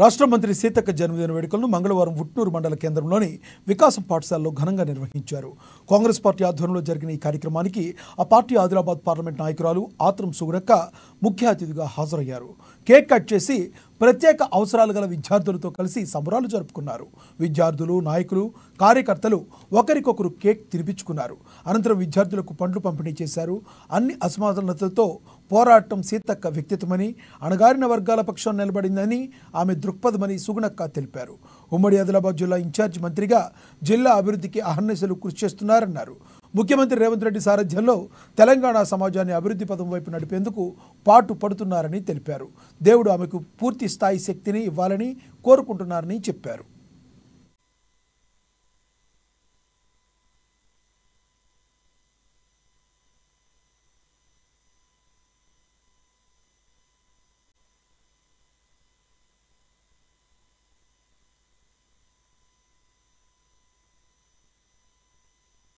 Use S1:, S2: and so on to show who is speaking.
S1: రాష్ట్ర మంత్రి సీతక్క జన్మదిన వేడుకలను మంగళవారం ఉట్నూరు మండల కేంద్రంలోని వికాసం పాఠశాలలో ఘనంగా నిర్వహించారు కాంగ్రెస్ పార్టీ ఆధ్వర్యంలో జరిగిన ఈ కార్యక్రమానికి ఆ పార్టీ ఆదిలాబాద్ పార్లమెంట్ నాయకురాలు ఆత్రం సుగురక్క ముఖ్య అతిథిగా హాజరయ్యారు కేక్ కట్ చేసి ప్రత్యేక అవసరాలు గల విద్యార్థులతో కలిసి సంబరాలు జరుపుకున్నారు విద్యార్థులు నాయకులు కార్యకర్తలు ఒకరికొకరు కేక్ తినిపించుకున్నారు అనంతరం విద్యార్థులకు పండ్లు పంపిణీ చేశారు అన్ని అసమాధానతలతో పోరాటం సీతక్క వ్యక్తిత్వమని అణగారిన వర్గాల పక్షం నిలబడిందని ఆమె దృక్పథమని సుగుణక్క తెలిపారు ఉమ్మడి ఆదిలాబాద్ జిల్లా ఇన్ఛార్జ్ మంత్రిగా జిల్లా అభివృద్ధికి అహర్నిశలు కృషి చేస్తున్నారన్నారు ముఖ్యమంత్రి రేవంత్ రెడ్డి సారథ్యంలో తెలంగాణ సమాజాన్ని అభివృద్ధి పదం వైపు నడిపేందుకు పాటు పడుతున్నారని తెలిపారు దేవుడు ఆమెకు పూర్తి స్థాయి శక్తిని ఇవ్వాలని కోరుకుంటున్నారని చెప్పారు